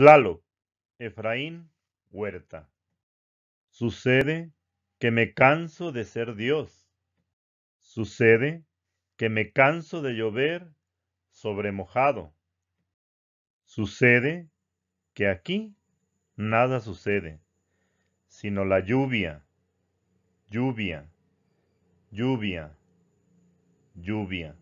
Tlaloc, Efraín Huerta. Sucede que me canso de ser Dios. Sucede que me canso de llover sobre mojado. Sucede que aquí nada sucede, sino la lluvia, lluvia, lluvia, lluvia.